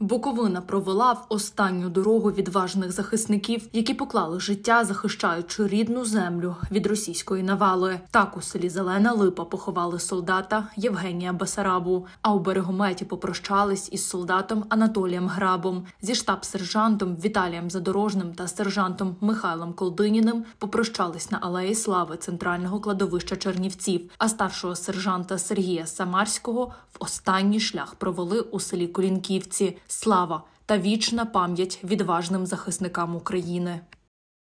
Буковина провела в останню дорогу відважних захисників, які поклали життя, захищаючи рідну землю від російської навали. Так у селі Зелена Липа поховали солдата Євгенія Басарабу. А у берегометі попрощались із солдатом Анатолієм Грабом, зі штаб-сержантом Віталієм Задорожним та сержантом Михайлом Колдиніним попрощались на алеї слави центрального кладовища Чернівців. А старшого сержанта Сергія Самарського в останній шлях провели у селі Колінківці слава та вічна пам'ять відважним захисникам України.